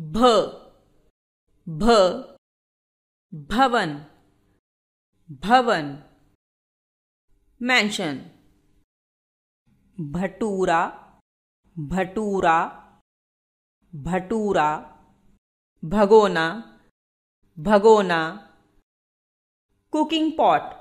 भ भ भवन भवन मैंशन भटूरा भटूरा भटूरा भगोना भगोना कुकिंग पॉट